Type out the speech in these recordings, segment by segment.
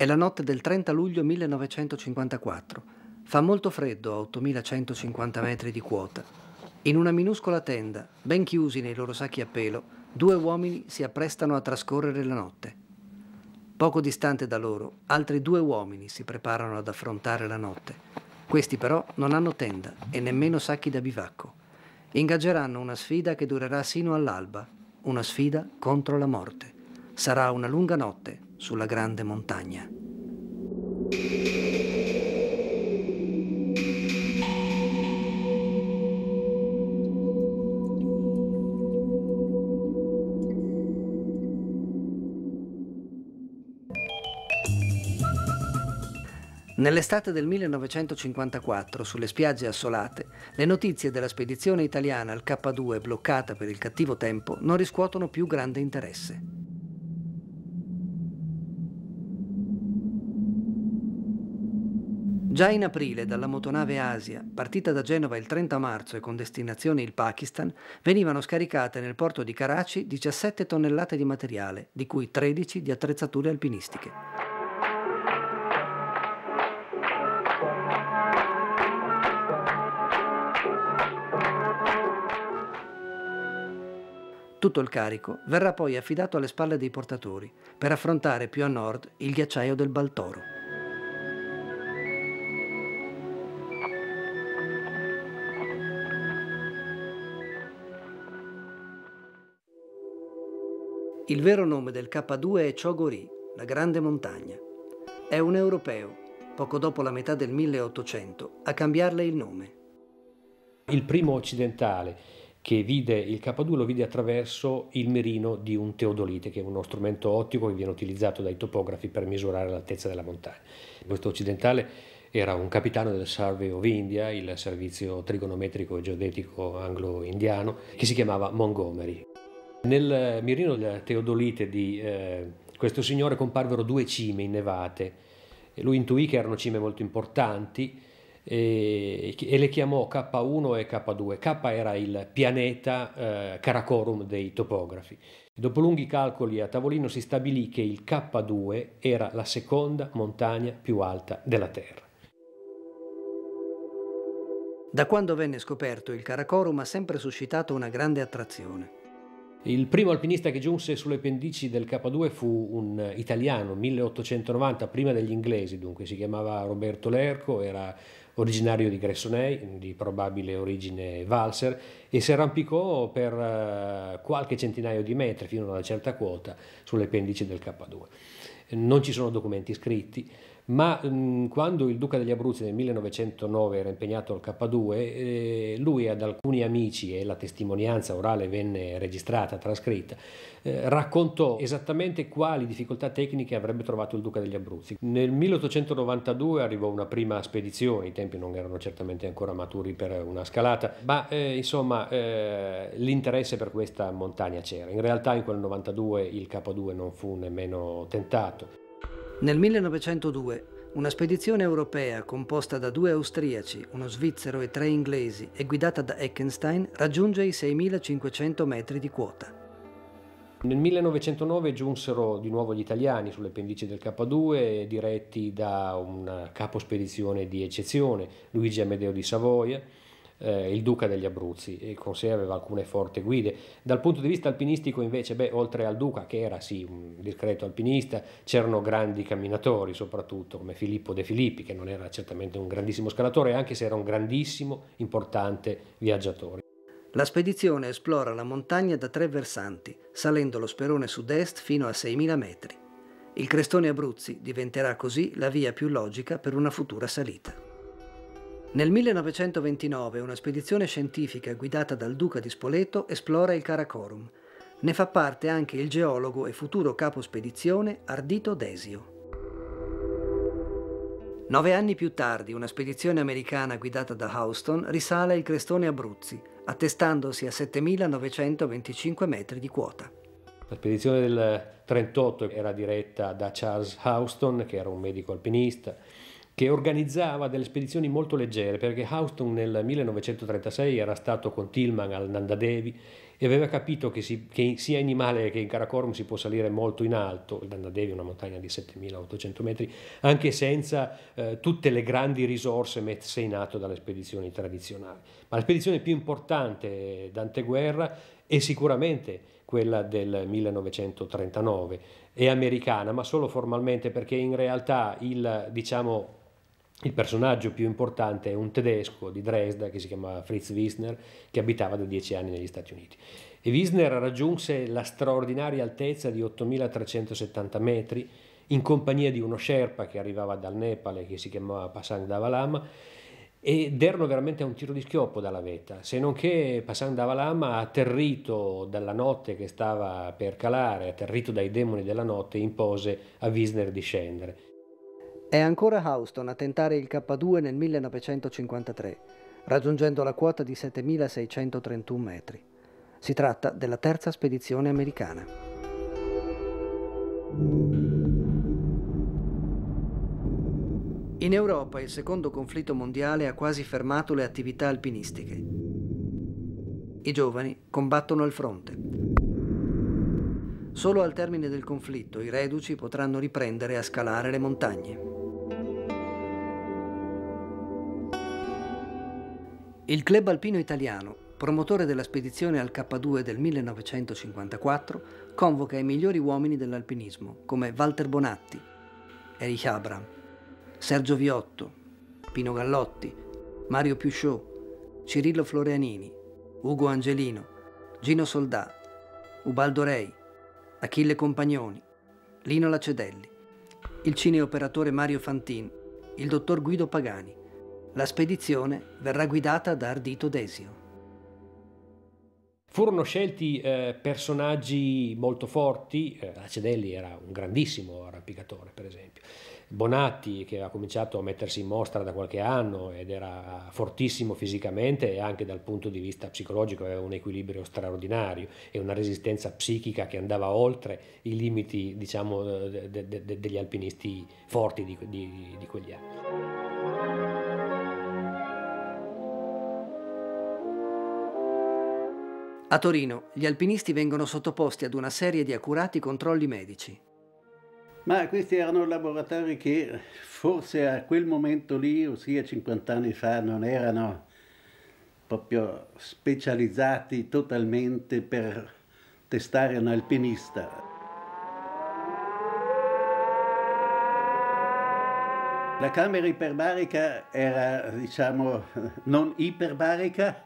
È la notte del 30 luglio 1954. Fa molto freddo a 8150 metri di quota. In una minuscola tenda, ben chiusi nei loro sacchi a pelo, due uomini si apprestano a trascorrere la notte. Poco distante da loro, altri due uomini si preparano ad affrontare la notte. Questi però non hanno tenda e nemmeno sacchi da bivacco. Ingaggeranno una sfida che durerà sino all'alba, una sfida contro la morte. Sarà una lunga notte sulla grande montagna. Nell'estate del 1954, sulle spiagge assolate, le notizie della spedizione italiana al K2 bloccata per il cattivo tempo non riscuotono più grande interesse. Già in aprile dalla motonave Asia, partita da Genova il 30 marzo e con destinazione il Pakistan, venivano scaricate nel porto di Karachi 17 tonnellate di materiale, di cui 13 di attrezzature alpinistiche. Tutto il carico verrà poi affidato alle spalle dei portatori per affrontare più a nord il ghiacciaio del Baltoro. Il vero nome del K2 è Chogori, la grande montagna. È un europeo, poco dopo la metà del 1800, a cambiarle il nome. Il primo occidentale che vide il K2 lo vide attraverso il mirino di un teodolite, che è uno strumento ottico che viene utilizzato dai topografi per misurare l'altezza della montagna. Questo occidentale era un capitano del Survey of India, il servizio trigonometrico e geodetico anglo-indiano, che si chiamava Montgomery. Nel eh, mirino della Teodolite di eh, questo signore comparvero due cime innevate. Lui intuì che erano cime molto importanti e, e le chiamò K1 e K2. K era il pianeta eh, Karakorum dei topografi. Dopo lunghi calcoli a tavolino si stabilì che il K2 era la seconda montagna più alta della Terra. Da quando venne scoperto il Karakorum ha sempre suscitato una grande attrazione. Il primo alpinista che giunse sulle pendici del K2 fu un italiano, 1890, prima degli inglesi, dunque si chiamava Roberto Lerco, era originario di Gressonei, di probabile origine valser, e si arrampicò per eh, qualche centinaio di metri, fino a una certa quota, sulle pendici del K2. Non ci sono documenti scritti, ma mh, mm, quando il duca degli Abruzzi nel 1909 era impegnato al K2, eh, lui ad alcuni amici, e la testimonianza orale venne registrata, trascritta, eh, raccontò esattamente quali difficoltà tecniche avrebbe trovato il duca degli Abruzzi. Nel 1892 arrivò una prima spedizione, i tempi non erano certamente ancora maturi per una scalata, ma eh, insomma eh, l'interesse per questa montagna c'era. In realtà in quel 92 il K2 non fu nemmeno tentato. Nel 1902 una spedizione europea composta da due austriaci, uno svizzero e tre inglesi e guidata da Eckenstein raggiunge i 6.500 metri di quota. Nel 1909 giunsero di nuovo gli italiani sulle pendici del K2 diretti da un capo spedizione di eccezione, Luigi Amedeo di Savoia, eh, il duca degli Abruzzi e con sé aveva alcune forti guide. Dal punto di vista alpinistico invece, beh, oltre al duca che era sì un discreto alpinista, c'erano grandi camminatori soprattutto come Filippo De Filippi che non era certamente un grandissimo scalatore anche se era un grandissimo, importante viaggiatore. La spedizione esplora la montagna da tre versanti, salendo lo sperone sud-est fino a 6.000 metri. Il Crestone Abruzzi diventerà così la via più logica per una futura salita. Nel 1929 una spedizione scientifica guidata dal duca di Spoleto esplora il Karakorum. Ne fa parte anche il geologo e futuro capo spedizione Ardito Desio. Nove anni più tardi una spedizione americana guidata da Houston risale il crestone Abruzzi, attestandosi a 7.925 metri di quota. La spedizione del 1938 era diretta da Charles Houston, che era un medico alpinista, che organizzava delle spedizioni molto leggere perché Houston nel 1936 era stato con Tillman al Nandadevi e aveva capito che, si, che sia in Himalaya che in Karakorum si può salire molto in alto, il Nandadevi è una montagna di 7800 metri, anche senza eh, tutte le grandi risorse messe in atto dalle spedizioni tradizionali. Ma la spedizione più importante d'anteguerra è sicuramente quella del 1939, è americana ma solo formalmente perché in realtà il diciamo, il personaggio più importante è un tedesco di Dresda che si chiama Fritz Wisner, che abitava da dieci anni negli Stati Uniti. E Wisner raggiunse la straordinaria altezza di 8.370 metri in compagnia di uno Sherpa che arrivava dal Nepal e che si chiamava Pasang Davalama ed erano veramente a un tiro di schioppo dalla vetta, se non che Passan Davalama, atterrito dalla notte che stava per calare, atterrito dai demoni della notte, impose a Wisner di scendere. È ancora Houston a tentare il K2 nel 1953, raggiungendo la quota di 7.631 metri. Si tratta della terza spedizione americana. In Europa il secondo conflitto mondiale ha quasi fermato le attività alpinistiche. I giovani combattono al fronte. Solo al termine del conflitto i reduci potranno riprendere a scalare le montagne. Il Club Alpino Italiano, promotore della spedizione al K2 del 1954, convoca i migliori uomini dell'alpinismo, come Walter Bonatti, Erich Abram, Sergio Viotto, Pino Gallotti, Mario Piusciot, Cirillo Floreanini, Ugo Angelino, Gino Soldà, Ubaldo Rei, Achille Compagnoni, Lino Lacedelli, il cineoperatore Mario Fantin, il dottor Guido Pagani, la spedizione verrà guidata da Ardito Desio. Furono scelti eh, personaggi molto forti, eh, Acedelli era un grandissimo arrampicatore per esempio, Bonatti che ha cominciato a mettersi in mostra da qualche anno ed era fortissimo fisicamente e anche dal punto di vista psicologico aveva un equilibrio straordinario e una resistenza psichica che andava oltre i limiti diciamo, de de de degli alpinisti forti di, di, di quegli anni. A Torino gli alpinisti vengono sottoposti ad una serie di accurati controlli medici. Ma questi erano laboratori che forse a quel momento lì, ossia 50 anni fa, non erano proprio specializzati totalmente per testare un alpinista. La camera iperbarica era, diciamo, non iperbarica,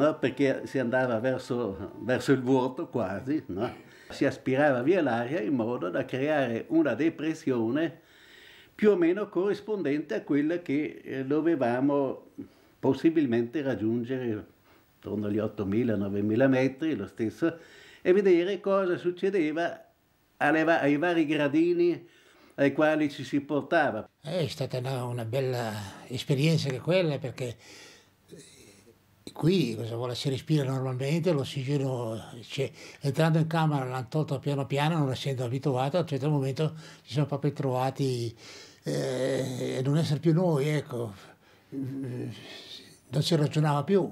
no? perché si andava verso, verso il vuoto quasi, no? si aspirava via l'aria in modo da creare una depressione più o meno corrispondente a quella che eh, dovevamo possibilmente raggiungere intorno agli 8.000-9.000 metri, lo stesso, e vedere cosa succedeva va ai vari gradini ai quali ci si portava. Eh, è stata una, una bella esperienza che quella perché qui si respira normalmente, l'ossigeno c'è. Cioè, entrando in camera l'hanno tolto piano piano, non essendo abituato, a un certo momento ci siamo proprio trovati eh, a non essere più noi, ecco. Mm, non si ragionava più.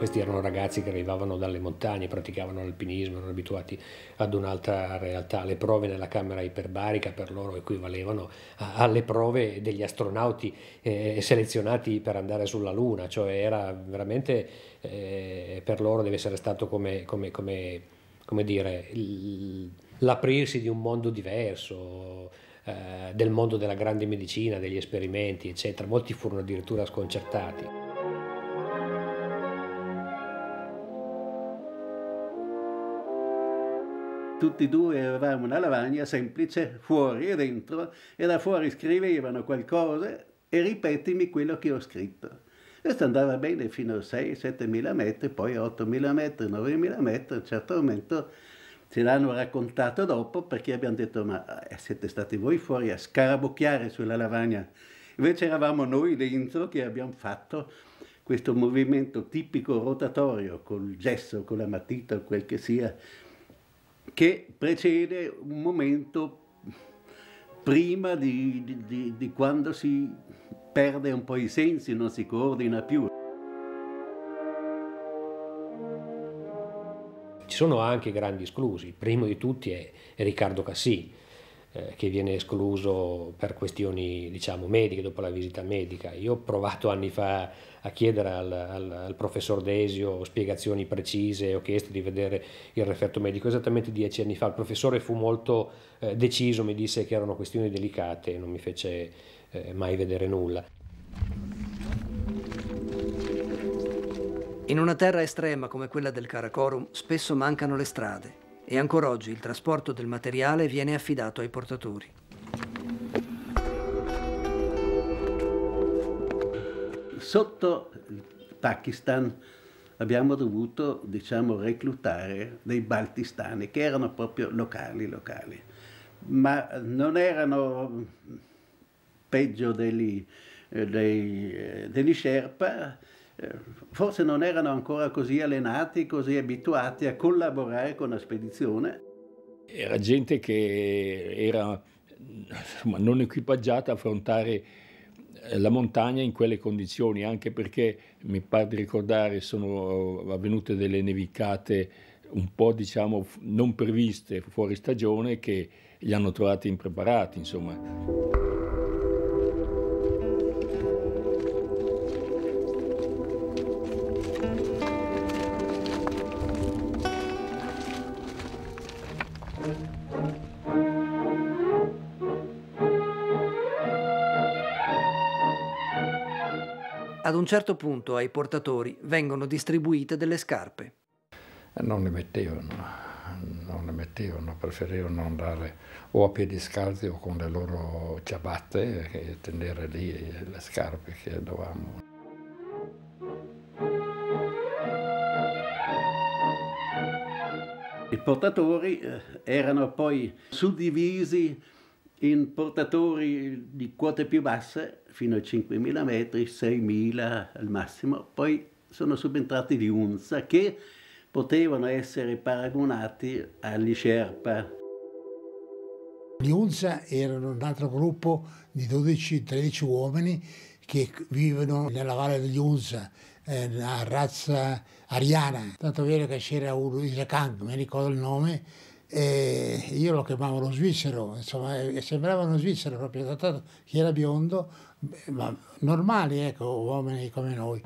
Questi erano ragazzi che arrivavano dalle montagne, praticavano l'alpinismo, erano abituati ad un'altra realtà. Le prove nella camera iperbarica per loro equivalevano alle prove degli astronauti eh, selezionati per andare sulla Luna, cioè era veramente eh, per loro deve essere stato come, come, come, come dire, l'aprirsi di un mondo diverso, eh, del mondo della grande medicina, degli esperimenti, eccetera. Molti furono addirittura sconcertati. tutti e due avevamo una lavagna semplice, fuori e dentro, e da fuori scrivevano qualcosa e ripetimi quello che ho scritto. Questo andava bene fino a 6-7 mila metri, poi 8.000 mila metri, 9 metri, a un certo momento ce l'hanno raccontato dopo perché abbiamo detto ma eh, siete stati voi fuori a scarabocchiare sulla lavagna, invece eravamo noi dentro che abbiamo fatto questo movimento tipico rotatorio col gesso, con la matita quel che sia, che precede un momento prima di, di, di, di quando si perde un po' i sensi, non si coordina più. Ci sono anche grandi esclusi, il primo di tutti è Riccardo Cassì, eh, che viene escluso per questioni diciamo, mediche, dopo la visita medica. Io ho provato anni fa a chiedere al, al, al professor Desio spiegazioni precise, ho chiesto di vedere il referto medico esattamente dieci anni fa, il professore fu molto eh, deciso, mi disse che erano questioni delicate, e non mi fece eh, mai vedere nulla. In una terra estrema come quella del Karakorum spesso mancano le strade e ancora oggi il trasporto del materiale viene affidato ai portatori. Sotto il Pakistan abbiamo dovuto diciamo, reclutare dei baltistani che erano proprio locali, locali, ma non erano peggio degli, eh, dei, eh, degli Sherpa, eh, forse non erano ancora così allenati, così abituati a collaborare con la spedizione. Era gente che era insomma, non equipaggiata a affrontare eh, la montagna in quelle condizioni, anche perché mi pare di ricordare sono avvenute delle nevicate un po' diciamo non previste fuori stagione che li hanno trovati impreparati, insomma. Ad un certo punto ai portatori vengono distribuite delle scarpe. Eh, non le mettevano, non le mettevano, preferivano andare o a piedi scalzi o con le loro ciabatte e tenere lì le scarpe che dovevamo. I portatori eh, erano poi suddivisi in portatori di quote più basse, fino a 5.000 metri, 6.000 al massimo, poi sono subentrati di unza che potevano essere paragonati agli Sherpa. Gli Unza erano un altro gruppo di 12-13 uomini che vivono nella valle degli Unza, eh, la razza ariana. Tanto vero che c'era uno Isakang, mi ricordo il nome, e io lo chiamavo lo svizzero, insomma, sembrava uno svizzero proprio trattato, che era biondo, ma normali, ecco, uomini come noi.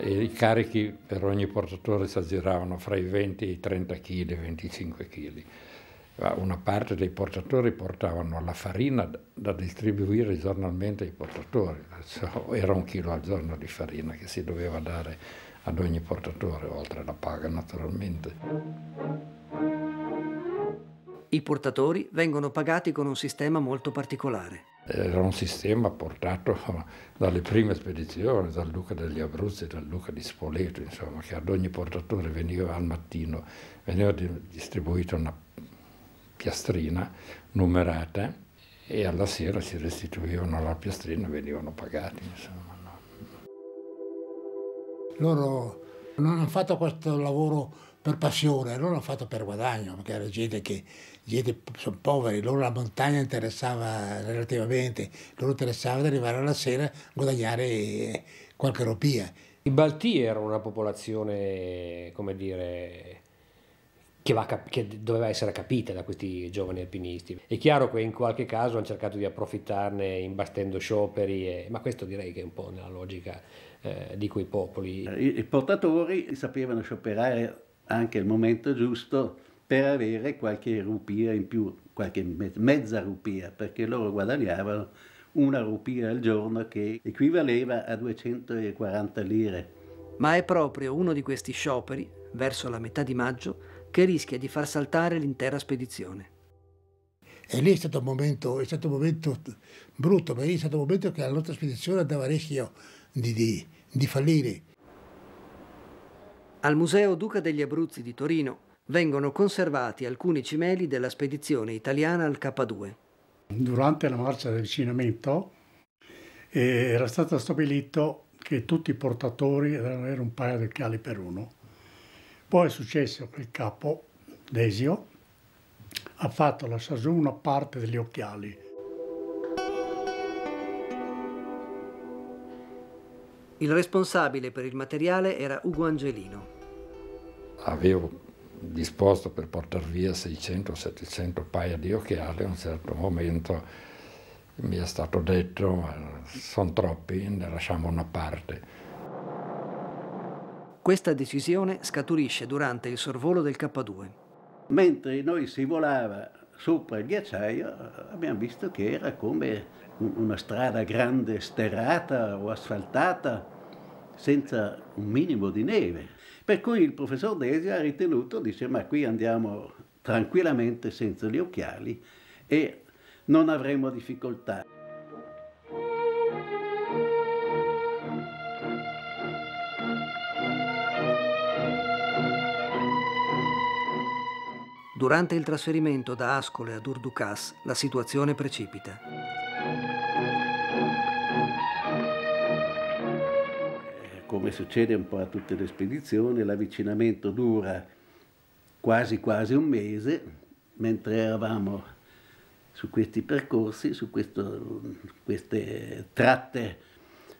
I carichi per ogni portatore si aggiravano fra i 20 e i 30 kg, 25 kg. Una parte dei portatori portavano la farina da distribuire giornalmente ai portatori, era un chilo al giorno di farina che si doveva dare ad ogni portatore, oltre alla paga naturalmente. I portatori vengono pagati con un sistema molto particolare. Era un sistema portato dalle prime spedizioni, dal Duca degli Abruzzi, dal Duca di Spoleto, insomma, che ad ogni portatore veniva al mattino, veniva distribuita una piastrina numerata e alla sera si restituivano la piastrina e venivano pagati. Insomma. Loro non hanno fatto questo lavoro per passione, loro l'hanno fatto per guadagno, perché era gente che gente, sono poveri, loro la montagna interessava relativamente, loro interessava arrivare alla sera a guadagnare qualche ropia. I Balti erano una popolazione, come dire, che, va, che, doveva essere capita da questi giovani alpinisti. È chiaro che in qualche caso hanno cercato di approfittarne imbastendo scioperi, e, ma questo direi che è un po' nella logica eh, di quei popoli. Eh, I, I portatori sapevano scioperare anche il momento giusto per avere qualche rupia in più, qualche mezza rupia, perché loro guadagnavano una rupia al giorno che equivaleva a 240 lire. Ma è proprio uno di questi scioperi, verso la metà di maggio, che rischia di far saltare l'intera spedizione. E lì è stato un momento, è stato un momento brutto, ma lì è stato un momento che la nostra spedizione andava a rischio di, di, di fallire. Al Museo Duca degli Abruzzi di Torino vengono conservati alcuni cimeli della spedizione italiana al K2. Durante la marcia di avvicinamento eh, era stato stabilito che tutti i portatori devono avere un paio di occhiali per uno. Poi è successo che il capo, Desio, ha fatto la Sasù una parte degli occhiali Il responsabile per il materiale era Ugo Angelino. Avevo disposto per portare via 600-700 paia di occhiali, a un certo momento mi è stato detto sono troppi, ne lasciamo una parte. Questa decisione scaturisce durante il sorvolo del K2. Mentre noi si volava sopra il ghiacciaio eh, abbiamo visto che era come una strada grande sterrata o asfaltata senza un minimo di neve. Per cui il professor Desi ha ritenuto, dice, ma qui andiamo tranquillamente senza gli occhiali e non avremo difficoltà. Durante il trasferimento da Ascole a Durducas, la situazione precipita. Eh, come succede un po' a tutte le spedizioni, l'avvicinamento dura quasi quasi un mese, mentre eravamo su questi percorsi, su questo, queste tratte,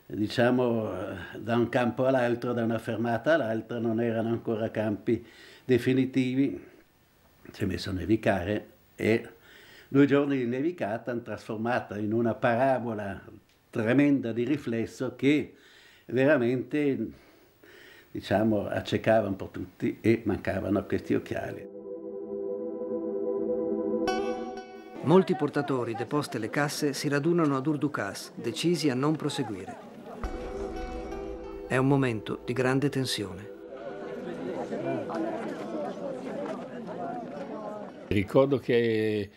diciamo, da un campo all'altro, da una fermata all'altra, non erano ancora campi definitivi si è messo a nevicare e due giorni di nevicata hanno trasformato in una parabola tremenda di riflesso che veramente diciamo accecava un po' tutti e mancavano questi occhiali. Molti portatori, deposte le casse, si radunano ad Urducas, decisi a non proseguire. È un momento di grande tensione. Ricordo che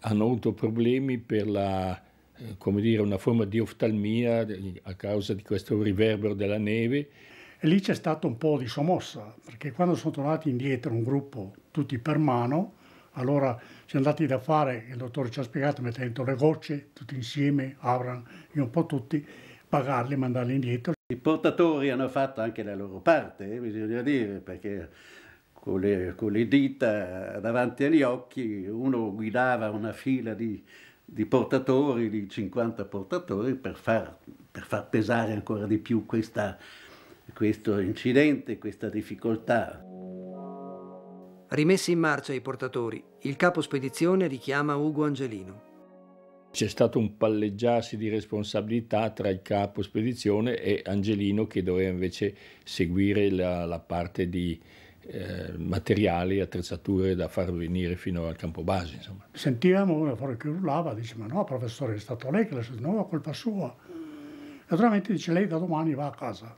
hanno avuto problemi per la, eh, dire, una forma di oftalmia eh, a causa di questo riverbero della neve. E lì c'è stato un po' di sommossa, perché quando sono tornati indietro un gruppo tutti per mano, allora siamo andati da fare, il dottore ci ha spiegato, mettendo le gocce tutti insieme, Avran, e un po' tutti, pagarli, e mandarli indietro. I portatori hanno fatto anche la loro parte, eh, bisogna dire, perché con le, con le, dita davanti agli occhi, uno guidava una fila di, di portatori, di 50 portatori, per far, per far pesare ancora di più questa, questo incidente, questa difficoltà. Rimessi in marcia i portatori, il capo spedizione richiama Ugo Angelino. C'è stato un palleggiarsi di responsabilità tra il capo spedizione e Angelino che doveva invece seguire la, la parte di, eh, materiali, attrezzature da far venire fino al campo base. Insomma. Sentivamo uno fuori che urlava, dice ma no professore è stato lei che l'ha detto, no è colpa sua. Naturalmente dice lei da domani va a casa.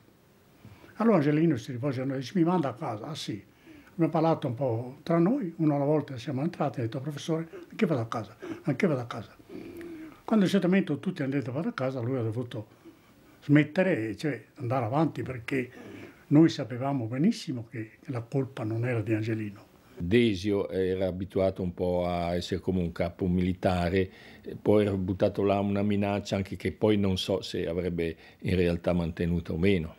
Allora Angelino si rivolge a noi e dice mi manda a casa, ah sì. Abbiamo parlato un po' tra noi, una alla volta siamo entrati e ho detto professore anche vado a casa, anche vado a casa. Quando certamente tutti hanno detto vado a casa lui ha dovuto smettere, cioè andare avanti perché noi sapevamo benissimo che la colpa non era di Angelino. Desio era abituato un po' a essere come un capo militare, poi era buttato là una minaccia anche che poi non so se avrebbe in realtà mantenuto o meno.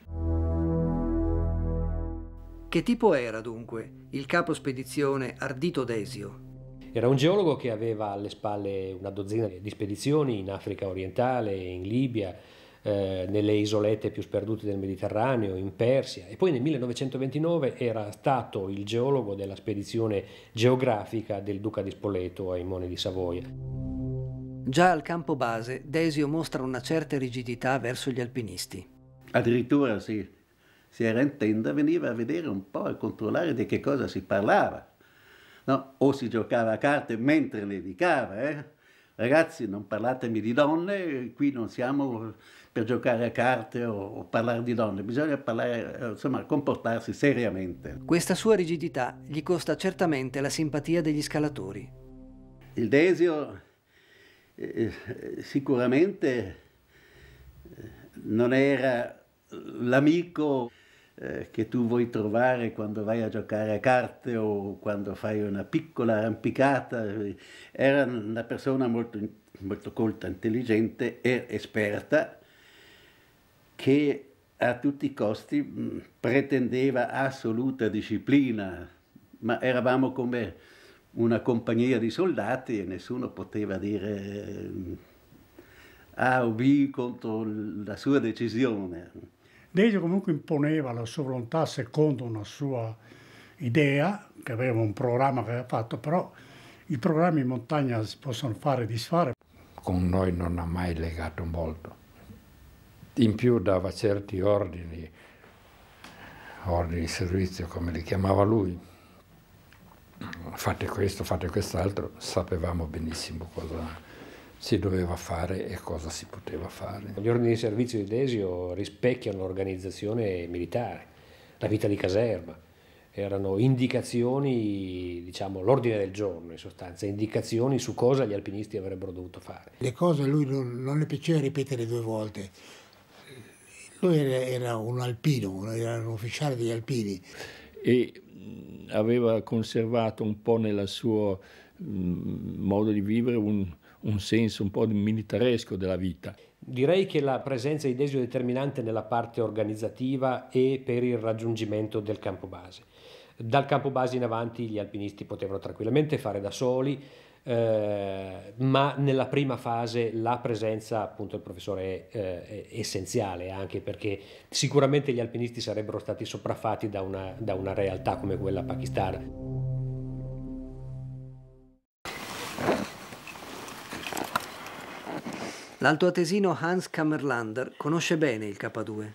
Che tipo era dunque il capo spedizione Ardito Desio? Era un geologo che aveva alle spalle una dozzina di spedizioni in Africa orientale, in Libia, eh, nelle isolette più sperdute del Mediterraneo, in Persia e poi nel 1929 era stato il geologo della spedizione geografica del duca di Spoleto ai Moni di Savoia. Già al campo base, Desio mostra una certa rigidità verso gli alpinisti. Addirittura sì, si era in tenda, veniva a vedere un po' a controllare di che cosa si parlava. No? O si giocava a carte mentre nevicava. Eh? Ragazzi, non parlatemi di donne, qui non siamo per giocare a carte o, o parlare di donne, bisogna parlare, eh, insomma, comportarsi seriamente. Questa sua rigidità gli costa certamente la simpatia degli scalatori. Il Desio eh, eh sicuramente eh, non era l'amico che tu vuoi trovare quando vai a giocare a carte o quando fai una piccola arrampicata. Era una persona molto, molto colta, intelligente e esperta che a tutti i costi mm, pretendeva assoluta disciplina, ma eravamo come una compagnia di soldati e nessuno poteva dire eh, A o B contro la sua decisione. Decio comunque imponeva la sua volontà secondo una sua idea, che aveva un programma che aveva fatto, però i programmi in montagna si possono fare e disfare. Con noi non ha mai legato molto in più dava certi ordini, ordini di servizio come li chiamava lui, fate questo, fate quest'altro, sapevamo benissimo cosa si doveva fare e cosa si poteva fare. Gli ordini di servizio di Desio rispecchiano l'organizzazione militare, la vita di caserma, erano indicazioni, diciamo, l'ordine del giorno in sostanza, indicazioni su cosa gli alpinisti avrebbero dovuto fare. Le cose lui non, non le piaceva ripetere due volte, lui era, era un alpino, era un ufficiale degli alpini. E aveva conservato un po' nel suo modo di vivere un, un senso un po' militaresco della vita. Direi che la presenza di Desio è determinante nella parte organizzativa e per il raggiungimento del campo base. Dal campo base in avanti gli alpinisti potevano tranquillamente fare da soli, eh, ma nella prima fase la presenza appunto del professore è, eh, è, essenziale anche perché sicuramente gli alpinisti sarebbero stati sopraffatti da una, da una realtà come quella pakistana. L'altoatesino Hans Kammerlander conosce bene il K2.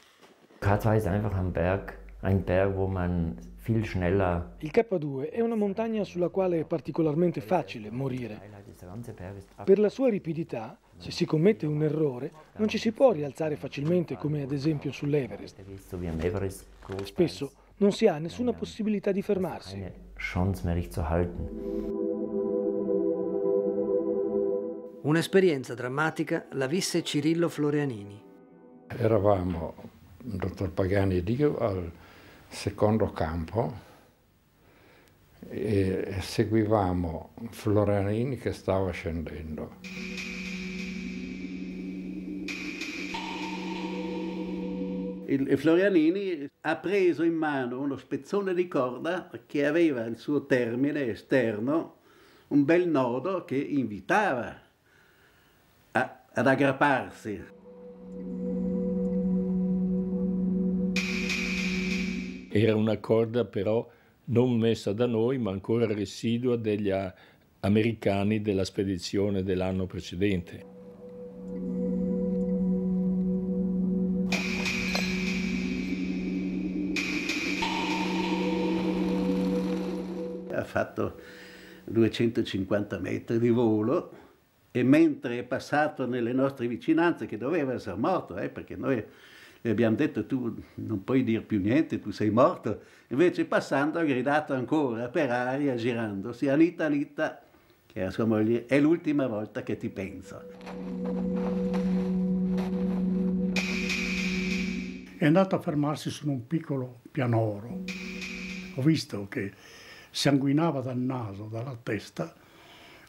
K2 è un Berg, ein Berg, wo man viel schneller. Il K2 è una montagna sulla quale è particolarmente facile morire. Per la sua ripidità, se si commette un errore, non ci si può rialzare facilmente come ad esempio sull'Everest. Spesso non si ha nessuna possibilità di fermarsi. Un'esperienza drammatica la visse Cirillo Florianini. Eravamo, dottor Pagani ed io, al secondo campo e seguivamo Florianini che stava scendendo. Il Florianini ha preso in mano uno spezzone di corda che aveva il suo termine esterno, un bel nodo che invitava a, ad aggrapparsi. Era una corda però non messa da noi, ma ancora residua degli americani della spedizione dell'anno precedente. Ha fatto 250 metri di volo e mentre è passato nelle nostre vicinanze, che doveva essere morto, eh, perché noi e abbiamo detto tu non puoi dire più niente, tu sei morto. Invece passando ha gridato ancora per aria girandosi Anita Anita, che era sua moglie, è l'ultima volta che ti penso. È andato a fermarsi su un piccolo pianoro. Ho visto che sanguinava dal naso, dalla testa.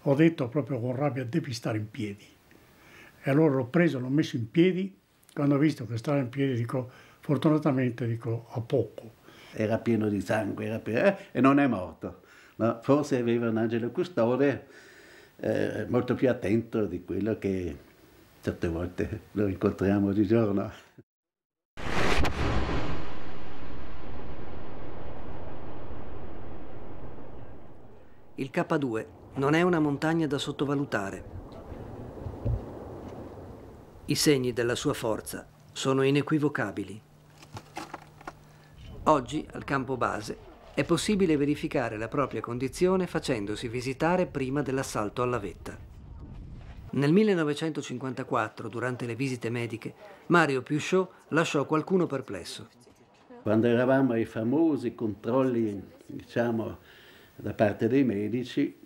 Ho detto proprio con rabbia devi stare in piedi. E allora l'ho preso, l'ho messo in piedi quando ho visto che stava in piedi dico, fortunatamente dico, a poco. Era pieno di sangue, era pieno, eh, e non è morto. No? Forse aveva un angelo custode eh, molto più attento di quello che certe volte lo incontriamo di giorno. Il K2 non è una montagna da sottovalutare. I segni della sua forza sono inequivocabili. Oggi, al campo base, è possibile verificare la propria condizione facendosi visitare prima dell'assalto alla vetta. Nel 1954, durante le visite mediche, Mario Piuchot lasciò qualcuno perplesso. Quando eravamo ai famosi controlli, diciamo, da parte dei medici,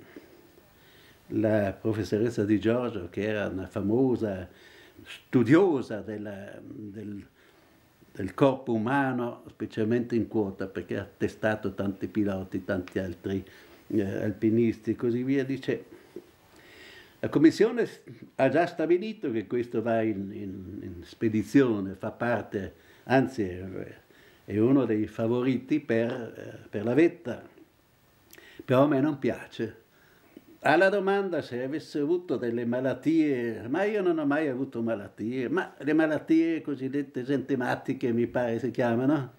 la professoressa Di Giorgio, che era una famosa studiosa della, del, del, corpo umano, specialmente in quota, perché ha testato tanti piloti, tanti altri eh, alpinisti e così via, dice la Commissione ha già stabilito che questo va in, in, in spedizione, fa parte, anzi è, uno dei favoriti per, eh, per la vetta, però a me non piace alla domanda se avesse avuto delle malattie, ma io non ho mai avuto malattie, ma le malattie cosiddette esentematiche mi pare si chiamano,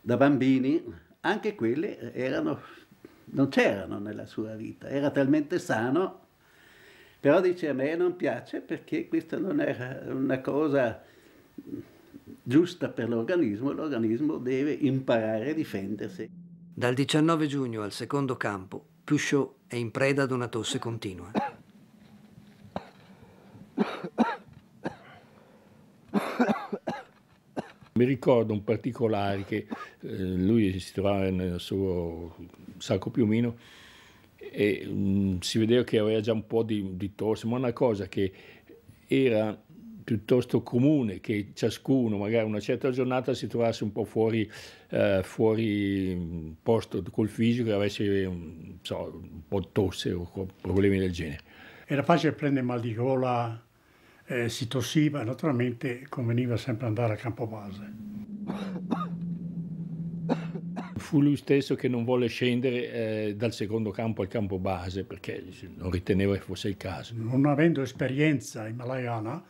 da bambini, anche quelle erano, non c'erano nella sua vita, era talmente sano, però dice a me non piace perché questa non era una cosa giusta per l'organismo, l'organismo deve imparare a difendersi. Dal 19 giugno al secondo campo, Peugeot è in preda ad una tosse continua. Mi ricordo un particolare che eh, lui si trovava nel suo sacco piumino e mh, mm, si vedeva che aveva già un po' di, di tosse, ma una cosa che era piuttosto comune che ciascuno, magari una certa giornata, si trovasse un po' fuori, eh, fuori mm, posto col fisico e avesse un, mm, so, un po' tosse o problemi del genere. Era facile prendere mal di gola, eh, si tossiva, naturalmente conveniva sempre andare a campo base. Fu lui stesso che non volle scendere eh, dal secondo campo al campo base perché non riteneva che fosse il caso. Non avendo esperienza in himalayana,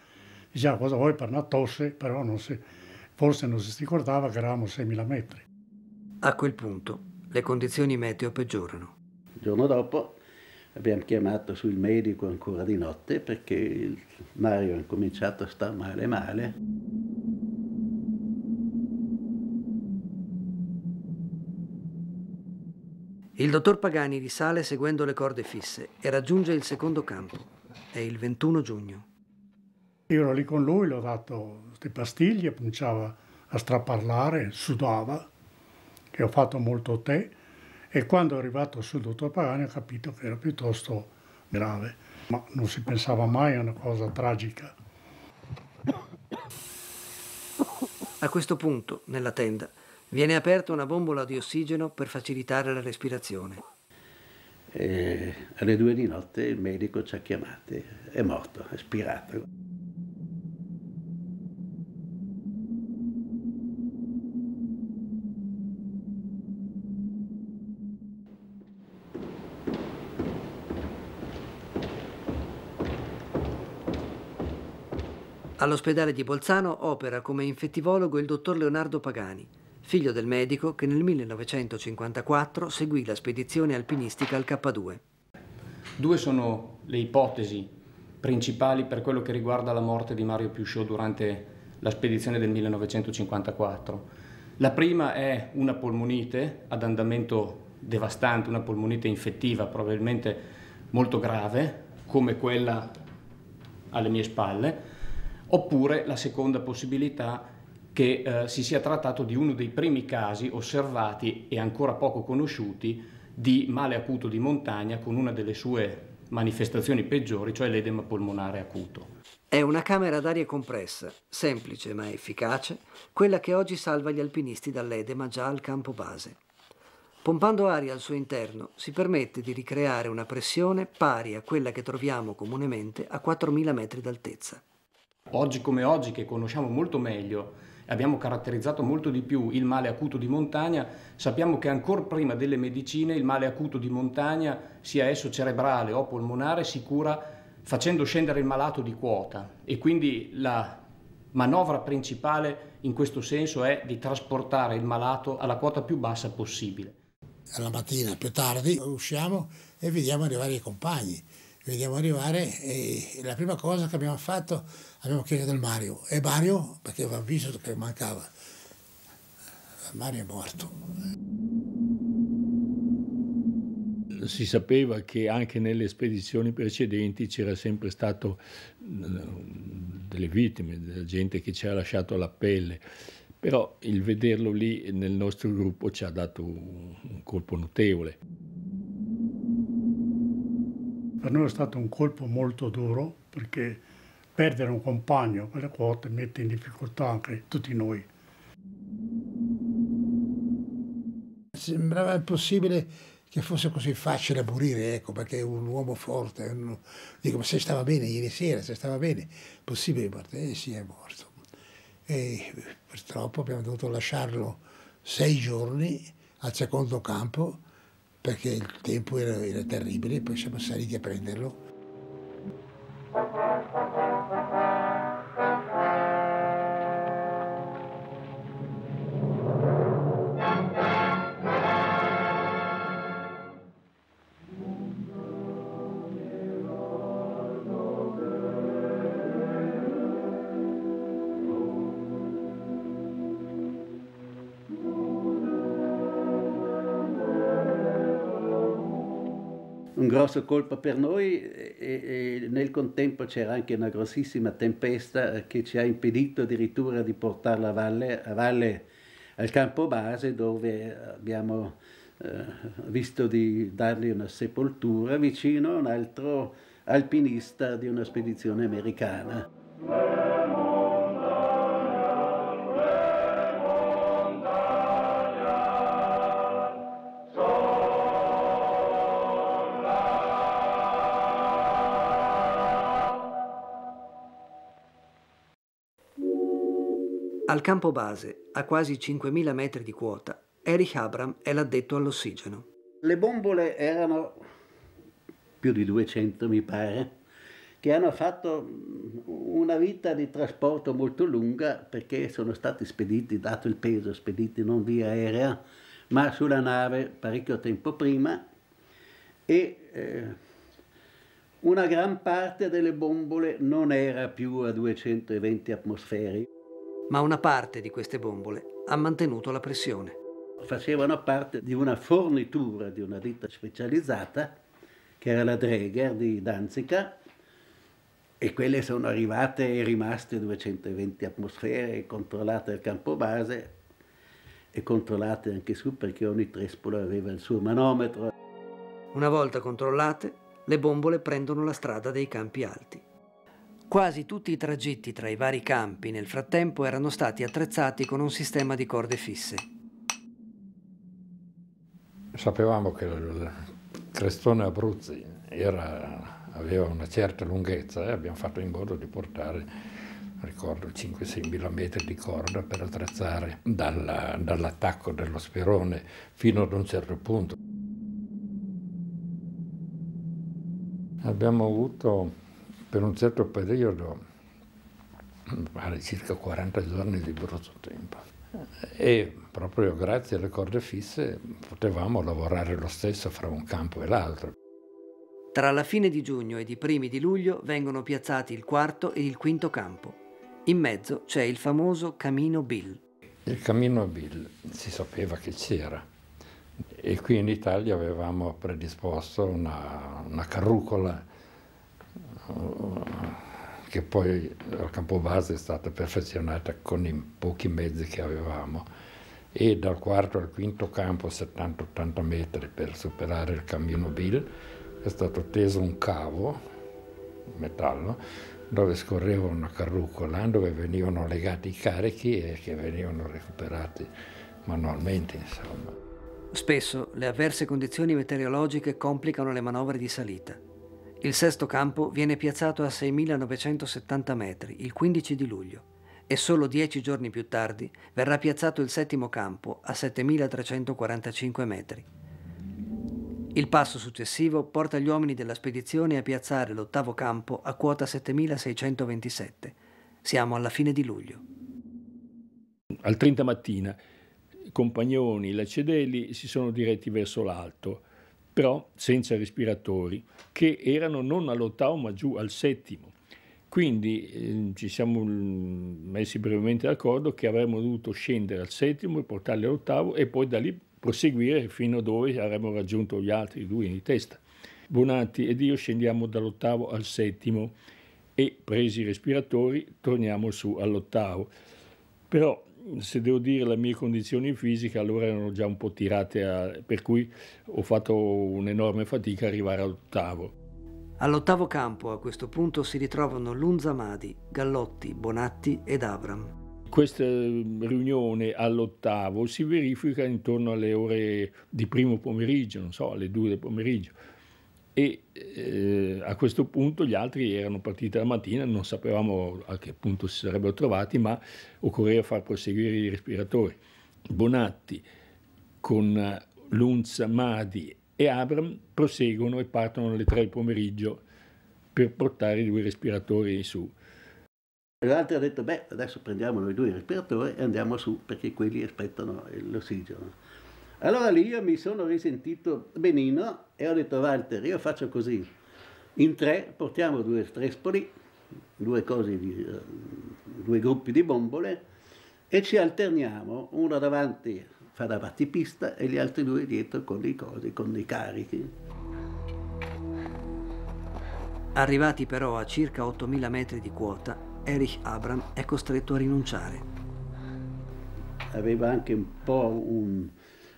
Diceva cosa vuoi per una tosse, però non si, forse non si ricordava che eravamo 6.000 metri. A quel punto le condizioni meteo peggiorano. Il giorno dopo abbiamo chiamato sul medico ancora di notte perché Mario ha cominciato a star male male. Il dottor Pagani risale seguendo le corde fisse e raggiunge il secondo campo. È il 21 giugno. Io ero lì con lui, gli ho dato queste pastiglie, cominciava a straparlare, sudava, che ho fatto molto tè e quando è arrivato sul dottor Pagani ho capito che era piuttosto grave, ma non si pensava mai a una cosa tragica. A questo punto, nella tenda, viene aperta una bombola di ossigeno per facilitare la respirazione. E eh, alle due di notte il medico ci ha chiamato, è morto, è spirato. All'ospedale di Bolzano opera come infettivologo il dottor Leonardo Pagani, figlio del medico che nel 1954 seguì la spedizione alpinistica al K2. Due sono le ipotesi principali per quello che riguarda la morte di Mario Piusciot durante la spedizione del 1954. La prima è una polmonite ad andamento devastante, una polmonite infettiva probabilmente molto grave, come quella alle mie spalle, oppure la seconda possibilità che eh, si sia trattato di uno dei primi casi osservati e ancora poco conosciuti di male acuto di montagna con una delle sue manifestazioni peggiori, cioè l'edema polmonare acuto. È una camera d'aria compressa, semplice ma efficace, quella che oggi salva gli alpinisti dall'edema già al campo base. Pompando aria al suo interno si permette di ricreare una pressione pari a quella che troviamo comunemente a 4.000 metri d'altezza oggi come oggi, che conosciamo molto meglio, e abbiamo caratterizzato molto di più il male acuto di montagna, sappiamo che ancora prima delle medicine il male acuto di montagna, sia esso cerebrale o polmonare, si cura facendo scendere il malato di quota e quindi la manovra principale in questo senso è di trasportare il malato alla quota più bassa possibile. Alla mattina più tardi usciamo e vediamo arrivare i compagni, vediamo arrivare e la prima cosa che abbiamo fatto abbiamo chiesto del Mario, e Mario, perché aveva visto che mancava, Mario è morto. Si sapeva che anche nelle spedizioni precedenti c'era sempre stato eh, delle vittime, della gente che ci ha lasciato la pelle, però il vederlo lì nel nostro gruppo ci ha dato un colpo notevole. Per noi è stato un colpo molto duro perché perdere un compagno quelle quote mette in difficoltà anche tutti noi. Sembrava impossibile che fosse così facile morire, ecco, perché un uomo forte, un... dico, ma se stava bene ieri sera, se stava bene, possibile morte? Eh sì, è morto. E purtroppo abbiamo dovuto lasciarlo sei giorni al secondo campo perché il tempo era, era terribile, poi siamo saliti a prenderlo. grossa colpa per noi e, e nel contempo c'era anche una grossissima tempesta che ci ha impedito addirittura di portarla a valle, a valle al campo base dove abbiamo eh, visto di dargli una sepoltura vicino a un altro alpinista di una spedizione americana. Al campo base, a quasi 5.000 metri di quota, Erich Abram è l'addetto all'ossigeno. Le bombole erano più di 200, mi pare, che hanno fatto una vita di trasporto molto lunga perché sono stati spediti, dato il peso, spediti non via aerea, ma sulla nave parecchio tempo prima e eh, una gran parte delle bombole non era più a 220 atmosferi ma una parte di queste bombole ha mantenuto la pressione. Facevano parte di una fornitura di una ditta specializzata, che era la Dreger di Danzica, e quelle sono arrivate e rimaste 220 atmosfere controllate al campo base e controllate anche su perché ogni trespolo aveva il suo manometro. Una volta controllate, le bombole prendono la strada dei campi alti. Quasi tutti i tragitti tra i vari campi nel frattempo erano stati attrezzati con un sistema di corde fisse. Sapevamo che il crestone Abruzzi era, aveva una certa lunghezza e abbiamo fatto in modo di portare, ricordo, 5-6 mila metri di corda per attrezzare dalla, dall'attacco dello sperone fino ad un certo punto. Abbiamo avuto per un certo periodo, vale circa 40 giorni di brutto tempo. E proprio grazie alle corde fisse potevamo lavorare lo stesso fra un campo e l'altro. Tra la fine di giugno e i primi di luglio vengono piazzati il quarto e il quinto campo. In mezzo c'è il famoso Camino Bill. Il Camino Bill si sapeva che c'era e qui in Italia avevamo predisposto una, una carrucola eh, che poi al campo base è stata perfezionata con i pochi mezzi che avevamo e dal quarto al quinto campo 70-80 metri per superare il cammino Bill è stato teso un cavo metallo dove scorreva una carrucola dove venivano legati i carichi e che venivano recuperati manualmente insomma. Spesso le avverse condizioni meteorologiche complicano le manovre di salita. Il sesto campo viene piazzato a 6.970 metri il 15 di luglio e solo dieci giorni più tardi verrà piazzato il settimo campo a 7.345 metri. Il passo successivo porta gli uomini della spedizione a piazzare l'ottavo campo a quota 7.627. Siamo alla fine di luglio. Al 30 mattina Compagnoni e Lacedeli si sono diretti verso l'alto però senza respiratori, che erano non all'ottavo ma giù al settimo. Quindi eh, ci siamo mm, messi brevemente d'accordo che avremmo dovuto scendere al settimo e portarli all'ottavo e poi da lì proseguire fino a dove avremmo raggiunto gli altri due in testa. Bonatti ed io scendiamo dall'ottavo al settimo e presi i respiratori torniamo su all'ottavo. Però se devo dire le mie condizioni fisiche allora erano già un po' tirate a, per cui ho fatto un'enorme fatica a arrivare all'ottavo. All'ottavo campo a questo punto si ritrovano Lunzamadi, Gallotti, Bonatti ed Avram. Questa eh, riunione all'ottavo si verifica intorno alle ore di primo pomeriggio, non so, alle due del pomeriggio e eh, a questo punto gli altri erano partiti la mattina, non sapevamo a che punto si sarebbero trovati, ma occorreva far proseguire i respiratori. Bonatti con eh, Lunz, Madi e Abram proseguono e partono alle 3 del pomeriggio per portare i due respiratori su. L'altro ha detto, beh, adesso prendiamo noi due respiratori e andiamo su perché quelli aspettano l'ossigeno. Allora lì io mi sono risentito benino e ho detto Walter, io faccio così, in tre portiamo due strespoli, due, di, eh, due gruppi di bombole e ci alterniamo, uno davanti fa da battipista e gli altri due dietro con i cosi, con i carichi. Arrivati però a circa 8.000 metri di quota, Erich Abram è costretto a rinunciare. Aveva anche un po' un,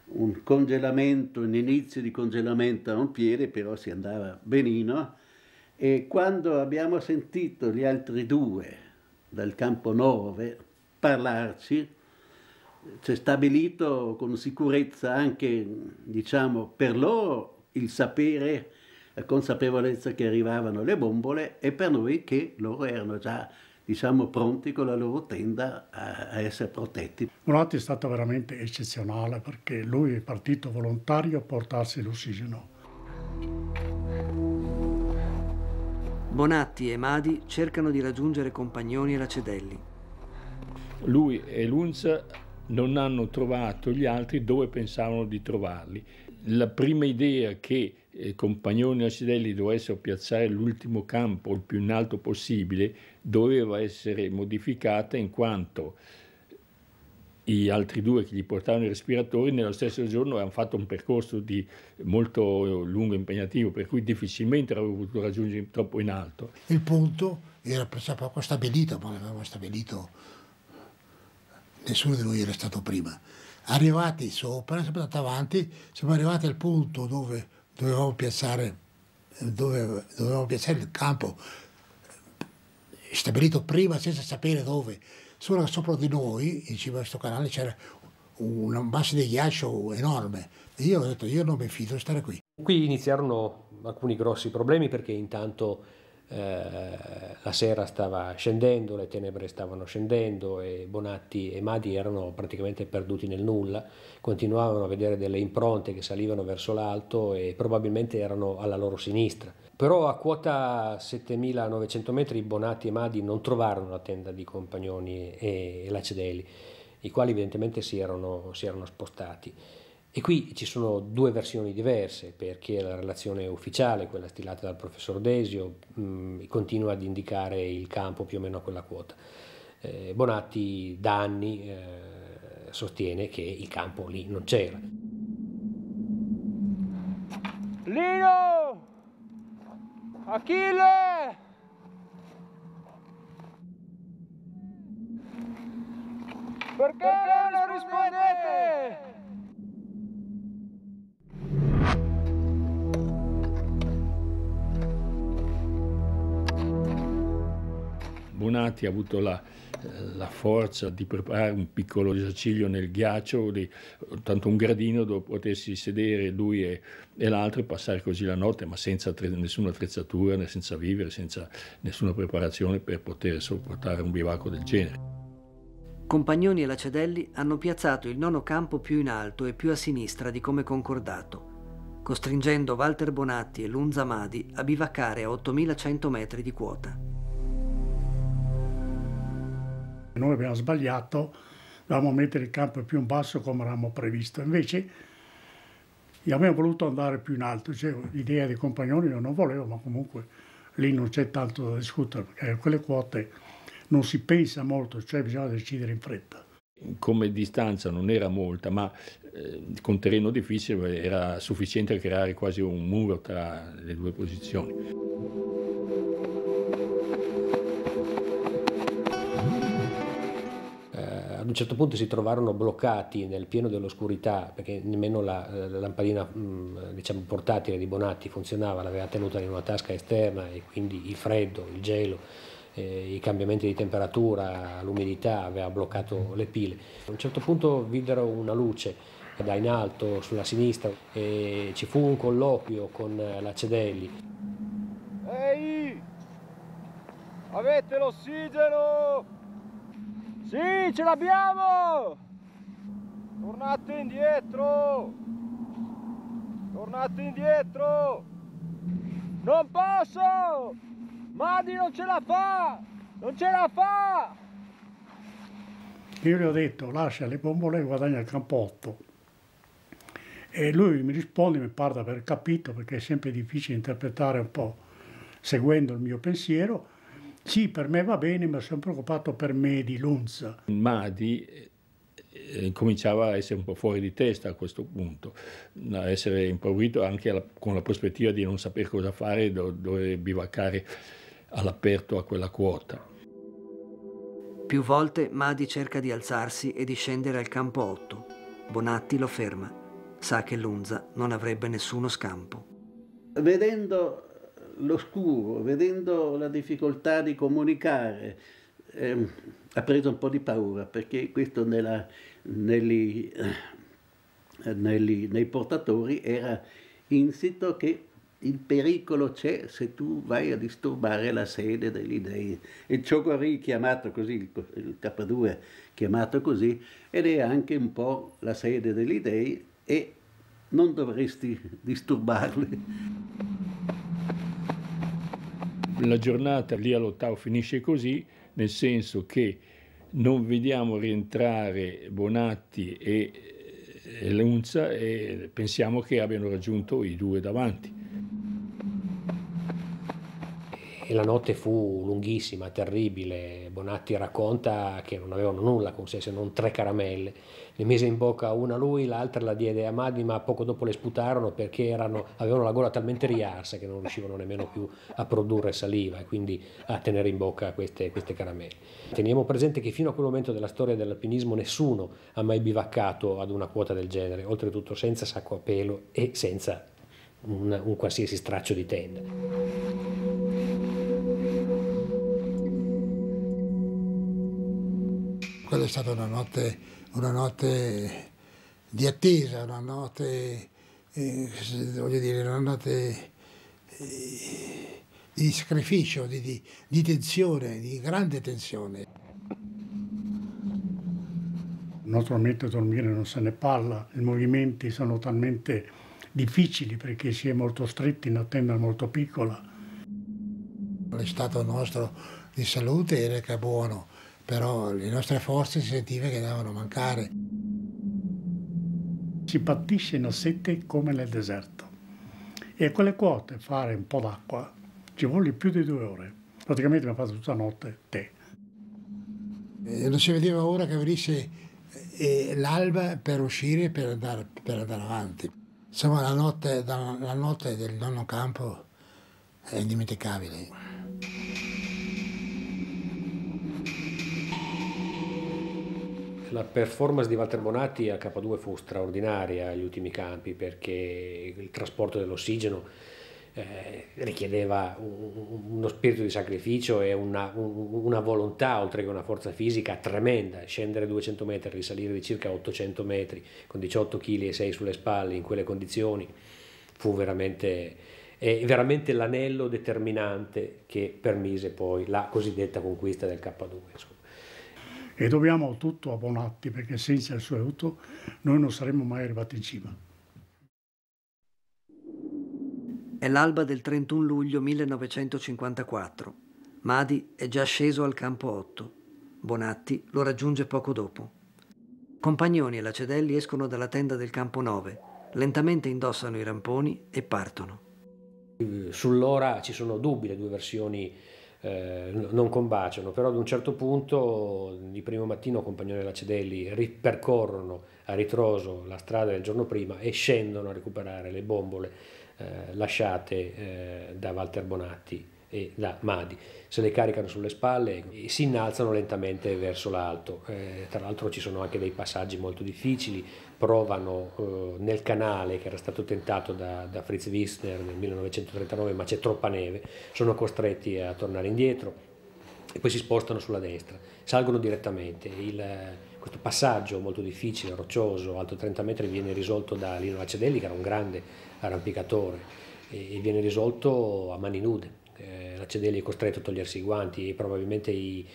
un congelamento, un inizio di congelamento a Ampiere, però si andava benino. E quando abbiamo sentito gli altri due dal campo 9 parlarci, c'è stabilito con sicurezza anche, diciamo, per loro il sapere, la consapevolezza che arrivavano le bombole e per noi che loro erano già diciamo, pronti con la loro tenda a, a essere protetti. Monatti è stato veramente eccezionale perché lui è partito volontario a portarsi l'ossigeno. Bonatti e Madi cercano di raggiungere Compagnoni e Lacedelli. Lui e Lunz non hanno trovato gli altri dove pensavano di trovarli la prima idea che eh, Compagnone Acidelli dovessero piazzare l'ultimo campo il più in alto possibile doveva essere modificata in quanto gli altri due che gli portavano i respiratori nello stesso giorno avevano fatto un percorso molto lungo e impegnativo, per cui difficilmente avrebbero potuto raggiungere troppo in alto. Il punto era poco stabilito, ma non avevamo stabilito, nessuno di noi era stato prima arrivati sopra, siamo andati avanti, siamo arrivati al punto dove dovevamo piazzare, dove dovevamo piazzare il campo eh, stabilito prima senza sapere dove. Solo sopra di noi, in cima a questo canale, c'era un basso di ghiaccio enorme. io ho detto, io non mi fido di stare qui. Qui iniziarono alcuni grossi problemi perché intanto eh, la sera stava scendendo, le tenebre stavano scendendo e Bonatti e Madi erano praticamente perduti nel nulla, continuavano a vedere delle impronte che salivano verso l'alto e probabilmente erano alla loro sinistra. Però a quota 7900 metri Bonatti e Madi non trovarono la tenda di Compagnoni e, e Lacedeli, i quali evidentemente si erano, si erano spostati. E qui ci sono due versioni diverse, perché la relazione ufficiale, quella stilata dal professor Desio, mh, mm, continua ad indicare il campo più o meno a quella quota. Eh, Bonatti da anni eh, sostiene che il campo lì non c'era. Lino! Achille! Perché? Perché? armati, ha avuto la, eh, la forza di preparare un piccolo esercizio nel ghiaccio, di, tanto un gradino dove potessi sedere lui e, e l'altro e passare così la notte, ma senza tre, nessuna attrezzatura, senza vivere, senza nessuna preparazione per poter sopportare un bivacco del genere. Compagnoni e Lacedelli hanno piazzato il nono campo più in alto e più a sinistra di come concordato, costringendo Walter Bonatti e Lunza Madi a bivaccare a 8100 metri di quota. Noi abbiamo sbagliato, dovevamo mettere il campo più in basso come avevamo previsto, invece abbiamo voluto andare più in alto, cioè, l'idea dei compagnoni io non volevo, ma comunque lì non c'è tanto da discutere, perché a quelle quote non si pensa molto, cioè bisogna decidere in fretta. Come distanza non era molta, ma eh, con terreno difficile era sufficiente a creare quasi un muro tra le due posizioni. ad un certo punto si trovarono bloccati nel pieno dell'oscurità perché nemmeno la, la lampadina diciamo, portatile di Bonatti funzionava, l'aveva tenuta in una tasca esterna e quindi il freddo, il gelo, eh, i cambiamenti di temperatura, l'umidità aveva bloccato le pile. A un certo punto videro una luce da in alto sulla sinistra e ci fu un colloquio con la Cedelli. Ehi! Avete l'ossigeno! Sì, ce l'abbiamo! Tornate indietro! Tornate indietro! Non posso! Madi non ce la fa! Non ce la fa! Io gli ho detto lascia le bombole e guadagna il campotto. E lui mi risponde, mi pare di aver capito, perché è sempre difficile interpretare un po' seguendo il mio pensiero, sì, per me va bene, ma sono preoccupato per me di Lunza. Madi eh, eh, cominciava a essere un po' fuori di testa a questo punto, a essere impaurito anche alla, con la prospettiva di non sapere cosa fare, do, dover bivaccare all'aperto a quella quota. Più volte Madi cerca di alzarsi e di scendere al campo 8. Bonatti lo ferma. Sa che Lunza non avrebbe nessuno scampo. Vedendo l'oscuro, vedendo la difficoltà di comunicare, eh, ha preso un po' di paura perché questo nella, negli, eh, negli, nei portatori era insito che il pericolo c'è se tu vai a disturbare la sede degli dei. E Chogori, chiamato così, il K2 chiamato così, ed è anche un po' la sede degli dei e non dovresti disturbarli la giornata lì all'ottavo finisce così, nel senso che non vediamo rientrare Bonatti e, eh, e Lunza e pensiamo che abbiano raggiunto i due davanti. e la notte fu lunghissima, terribile. Bonatti racconta che non avevano nulla con sé se non tre caramelle. Le mise in bocca una lui, l'altra la diede a Maddi, ma poco dopo le sputarono perché erano, avevano la gola talmente riarsa che non riuscivano nemmeno più a produrre saliva e quindi a tenere in bocca queste, queste caramelle. Teniamo presente che fino a quel momento della storia dell'alpinismo nessuno ha mai bivaccato ad una quota del genere, oltretutto senza sacco a pelo e senza un, un qualsiasi straccio di tenda. quella è stata una notte, una notte di attesa, una notte, eh, voglio dire, una notte eh, di sacrificio, di, di, di tensione, di grande tensione. Naturalmente dormire non se ne parla, i movimenti sono talmente difficili perché si è molto stretti in una tenda molto piccola. Lo stato nostro di salute era che buono, però le nostre forze si sentiva che andavano mancare. Si patisce sette come nel deserto e a quelle quote fare un po' d'acqua ci vuole più di due ore. Praticamente mi ha fatto tutta notte tè. E eh, non si vedeva ora che venisse eh, eh, l'alba per uscire per andare, per andare avanti. Insomma, la notte, la notte del nonno campo è indimenticabile. La performance di Walter Bonatti a K2 fu straordinaria agli ultimi campi perché il trasporto dell'ossigeno eh, richiedeva un, uno spirito di sacrificio e una, un, una, volontà, oltre che una forza fisica tremenda. Scendere 200 metri, risalire di circa 800 metri con 18 kg e 6 sulle spalle in quelle condizioni fu veramente è eh, veramente l'anello determinante che permise poi la cosiddetta conquista del K2 e dobbiamo tutto a Bonatti perché senza il suo aiuto noi non saremmo mai arrivati in cima. È l'alba del 31 luglio 1954. Madi è già sceso al campo 8. Bonatti lo raggiunge poco dopo. Compagnoni e la Cedelli escono dalla tenda del campo 9, lentamente indossano i ramponi e partono. Sull'ora ci sono dubbi, le due versioni eh, non combaciano, però ad un certo punto di primo mattino Compagnone della Cedelli ripercorrono a ritroso la strada del giorno prima e scendono a recuperare le bombole eh, lasciate eh, da Walter Bonatti e da Madi. Se le caricano sulle spalle e si innalzano lentamente verso l'alto. Eh, tra l'altro ci sono anche dei passaggi molto difficili, provano eh, nel canale che era stato tentato da, da Fritz Wissner nel 1939 ma c'è troppa neve, sono costretti a tornare indietro e poi si spostano sulla destra, salgono direttamente. Il, questo passaggio molto difficile, roccioso, alto 30 metri, viene risolto da Lino Lacedelli che era un grande arrampicatore e, e viene risolto a mani nude. Eh, Lacedelli è costretto a togliersi i guanti e probabilmente i,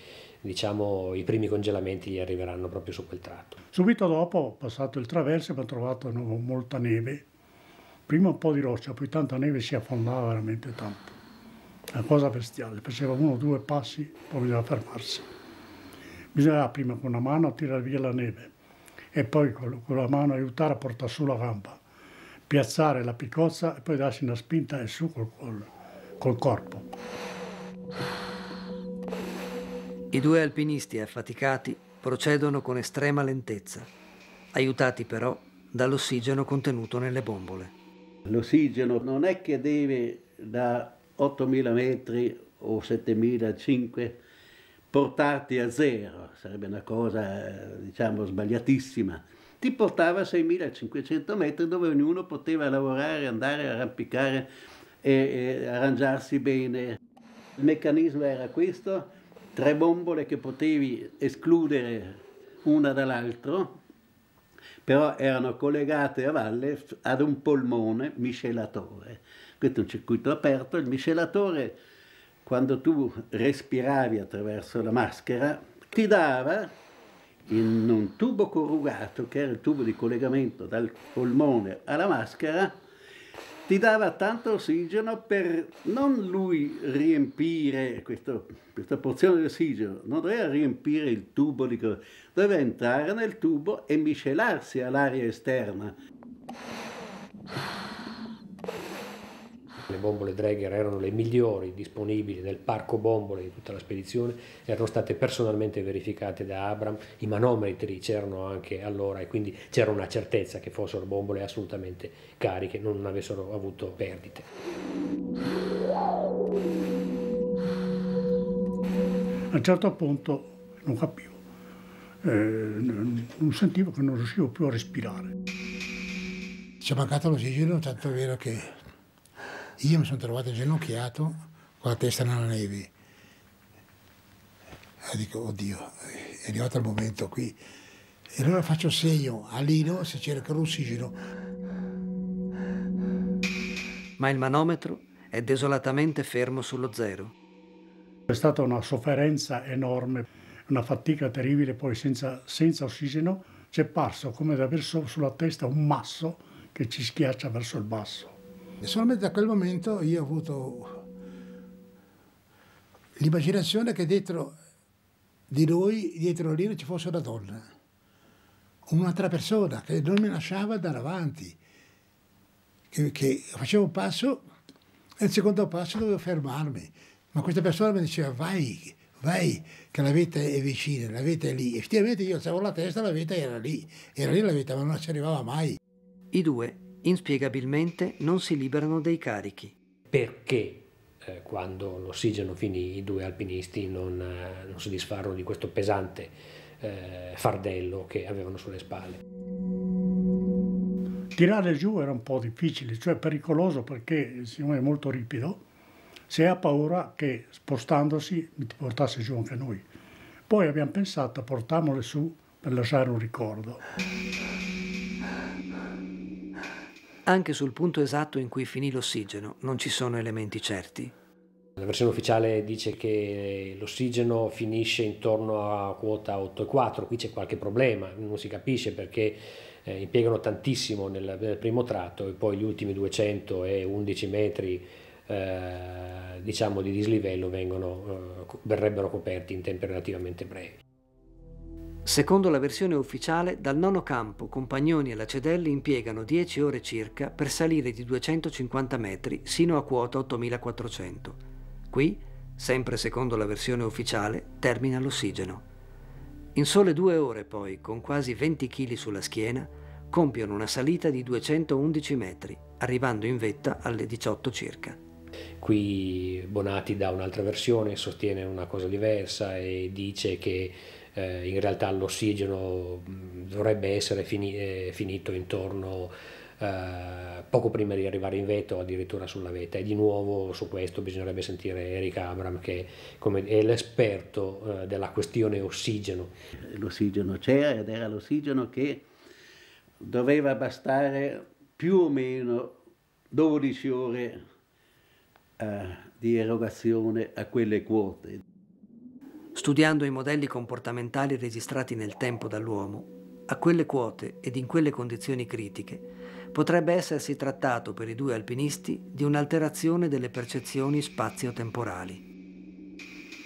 diciamo, i primi congelamenti arriveranno proprio su quel tratto. Subito dopo ho passato il traverso e ho trovato molta neve, prima un po' di roccia, poi tanta neve si affondava veramente tanto, una cosa bestiale, faceva uno o due passi, poi bisognava fermarsi. Bisognava prima con una mano tirare via la neve e poi con la mano aiutare a portare su la gamba, piazzare la piccozza e poi darsi una spinta e su col, col, col corpo. I due alpinisti affaticati procedono con estrema lentezza, aiutati però dall'ossigeno contenuto nelle bombole. L'ossigeno non è che deve da 8.000 metri o 7.005 portarti a zero, sarebbe una cosa diciamo sbagliatissima. Ti portava a 6.500 metri dove ognuno poteva lavorare, andare, a arrampicare e, e arrangiarsi bene. Il meccanismo era questo, tre bombole che potevi escludere una dall'altro, però erano collegate a valle ad un polmone miscelatore. Questo è un circuito aperto, il miscelatore quando tu respiravi attraverso la maschera ti dava in un tubo corrugato che era il tubo di collegamento dal polmone alla maschera ti dava tanto ossigeno per non lui riempire questo, questa porzione di ossigeno, non doveva riempire il tubo di cosa, doveva entrare nel tubo e miscelarsi all'aria esterna. Le bombole Dreger erano le migliori disponibili nel parco bombole di tutta la spedizione, erano state personalmente verificate da Abram, i manometri c'erano anche allora e quindi c'era una certezza che fossero bombole assolutamente cariche, non avessero avuto perdite. A un certo punto non capivo, eh, non sentivo che non riuscivo più a respirare. Ci è mancato l'ossigeno, tanto è vero che io mi sono trovato inginocchiato con la testa nella neve. E dico, oddio, è arrivato il momento qui. E allora faccio segno a Lino se cerca l'ossigeno. Ma il manometro è desolatamente fermo sullo zero. È stata una sofferenza enorme, una fatica terribile, poi senza, senza ossigeno c'è parso come da aver sulla testa un masso che ci schiaccia verso il basso. E solamente da quel momento io ho avuto l'immaginazione che dietro di lui, dietro lì, ci fosse una donna, un'altra persona che non mi lasciava andare avanti, che, che facevo un passo e al secondo passo dovevo fermarmi. Ma questa persona mi diceva vai, vai, che la vita è vicina, la vita è lì. Effettivamente io alzavo la testa, la vita era lì, era lì la vita, ma non ci arrivava mai. I due inspiegabilmente non si liberano dei carichi. Perché eh, quando l'ossigeno finì i due alpinisti non, eh, non soddisfarono di questo pesante eh, fardello che avevano sulle spalle? Tirare giù era un po' difficile, cioè pericoloso perché il siccome è molto ripido, se ha paura che spostandosi mi portasse giù anche noi. Poi abbiamo pensato portamole su per lasciare un ricordo. Anche sul punto esatto in cui finì l'ossigeno non ci sono elementi certi. La versione ufficiale dice che l'ossigeno finisce intorno a quota 8,4, qui c'è qualche problema, non si capisce perché eh, impiegano tantissimo nel, nel, primo tratto e poi gli ultimi 211 metri eh, diciamo di dislivello vengono, eh, verrebbero coperti in tempi relativamente brevi. Secondo la versione ufficiale, dal nono campo Compagnoni e Lacedelli impiegano 10 ore circa per salire di 250 metri sino a quota 8400. Qui, sempre secondo la versione ufficiale, termina l'ossigeno. In sole due ore poi, con quasi 20 kg sulla schiena, compiono una salita di 211 metri, arrivando in vetta alle 18 circa. Qui Bonati dà un'altra versione, sostiene una cosa diversa e dice che eh, in realtà l'ossigeno mm, dovrebbe essere fini, eh, finito intorno Uh, poco prima di arrivare in vetta o addirittura sulla vetta e di nuovo su questo bisognerebbe sentire Eric Abram che come, è l'esperto uh, della questione ossigeno. L'ossigeno c'era ed era l'ossigeno che doveva bastare più o meno 12 ore uh, di erogazione a quelle quote studiando i modelli comportamentali registrati nel tempo dall'uomo, a quelle quote ed in quelle condizioni critiche, potrebbe essersi trattato per i due alpinisti di un'alterazione delle percezioni spazio-temporali.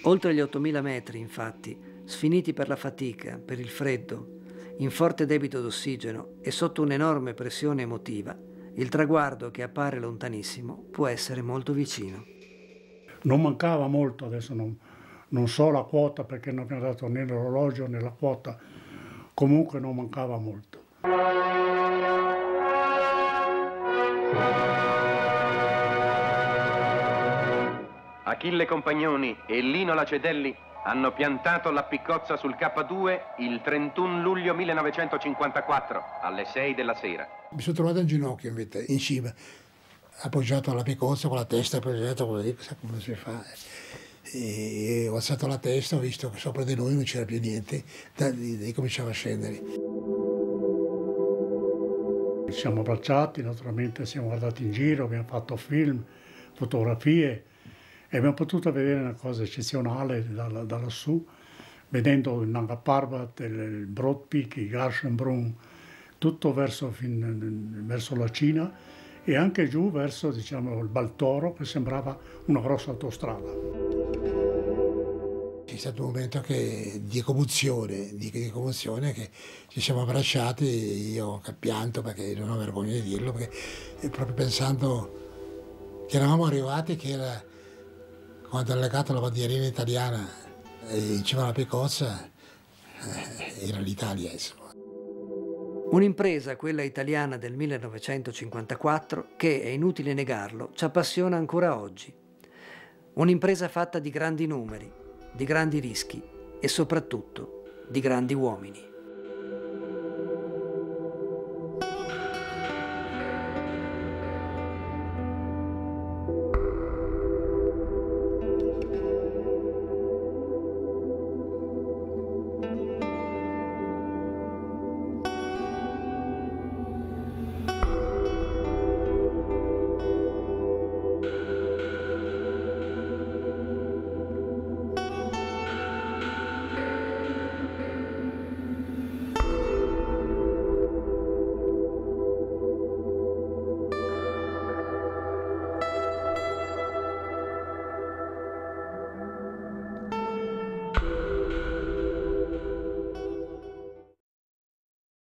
Oltre gli 8.000 metri, infatti, sfiniti per la fatica, per il freddo, in forte debito d'ossigeno e sotto un'enorme pressione emotiva, il traguardo che appare lontanissimo può essere molto vicino. Non mancava molto, adesso non, non so la quota perché non mi ha dato né l'orologio né la quota, comunque non mancava molto. Achille Compagnoni e Lino Lacedelli hanno piantato la piccozza sul K2 il 31 luglio 1954 alle 6 della sera. Mi sono trovato in ginocchio invece, in cima, appoggiato alla piccozza con la testa appoggiata così, come si fa e ho alzato la testa, ho visto che sopra di noi non c'era più niente, da lì, cominciava a scendere. Ci siamo abbracciati, naturalmente siamo guardati in giro, abbiamo fatto film, fotografie e abbiamo potuto vedere una cosa eccezionale da, da, lassù, vedendo il Nanga Parbat, il Broad Peak, il Garshenbrunn, tutto verso, fin, verso la Cina e anche giù verso diciamo, il Baltoro che sembrava una grossa autostrada È stato un momento che, di commozione, di, di commozione che ci siamo abbracciati, io che pianto perché non ho vergogna di dirlo, perché eh, proprio pensando che eravamo arrivati, che era quando ha legato la bandierina italiana eh, in cima alla Picozza, eh, era l'Italia insomma. Un'impresa, quella italiana del 1954, che, è inutile negarlo, ci appassiona ancora oggi. Un'impresa fatta di grandi numeri, di grandi rischi e soprattutto di grandi uomini.